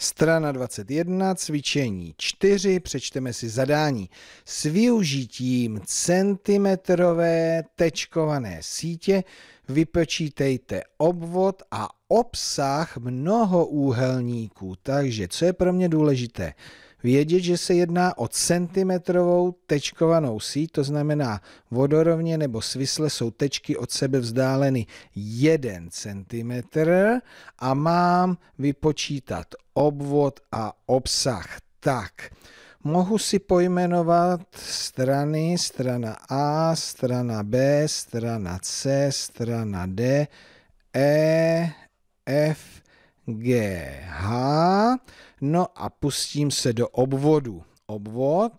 Strana 21, cvičení 4, přečteme si zadání. S využitím centimetrové tečkované sítě vypočítejte obvod a obsah úhelníků. Takže co je pro mě důležité? vědět, že se jedná o centimetrovou tečkovanou síť, to znamená vodorovně nebo svisle jsou tečky od sebe vzdáleny 1 cm a mám vypočítat obvod a obsah tak. Mohu si pojmenovat strany, strana A, strana B, strana C, strana D, E, F, GH. No a pustím se do obvodu. Obvod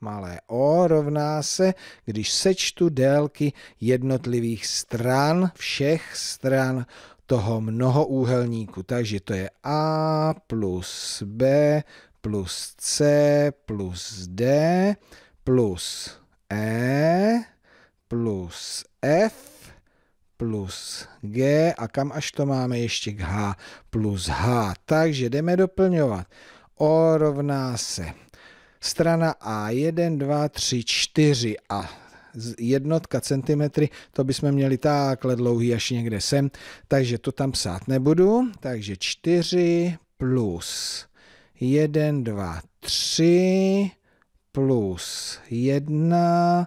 malé o rovná se, když sečtu délky jednotlivých stran, všech stran toho mnohoúhelníku. Takže to je A plus B plus C plus D plus E plus F plus G a kam až to máme ještě k H plus H. Takže jdeme doplňovat. O rovná se strana A1, 2, 3, 4 a jednotka centimetry, to bychom měli takhle dlouhý až někde sem, takže to tam psát nebudu, takže 4 plus 1, 2, 3 plus 1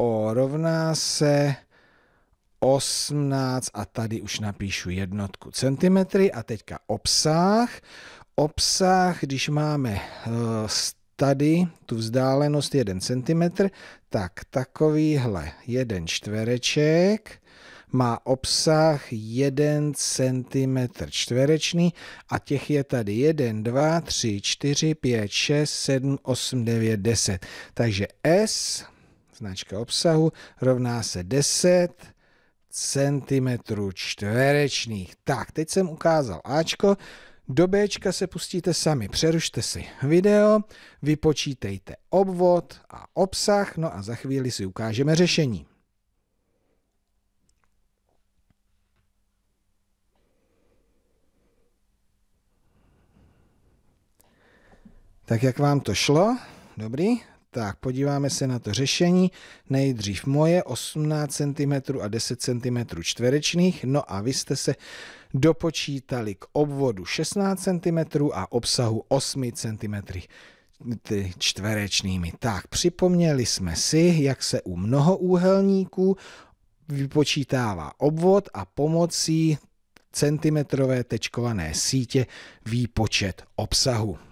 O rovná se 18 a tady už napíšu jednotku centimetry a teďka obsah. Obsah, když máme eh, tady tu vzdálenost 1 cm, tak takovýhle jeden čtvereček má obsah 1 cm čtverečný a těch je tady 1, 2, 3, 4, 5, 6, 7, 8, 9, 10. Takže S značka obsahu, rovná se 10 cm čtverečných. Tak, teď jsem ukázal Ačko, do Bčka se pustíte sami, přerušte si video, vypočítejte obvod a obsah, no a za chvíli si ukážeme řešení. Tak jak vám to šlo? Dobrý, tak, podíváme se na to řešení. Nejdřív moje 18 cm a 10 cm čtverečných. No a vy jste se dopočítali k obvodu 16 cm a obsahu 8 cm čtverečnými. Tak, připomněli jsme si, jak se u mnohoúhelníků vypočítává obvod a pomocí centimetrové tečkované sítě výpočet obsahu.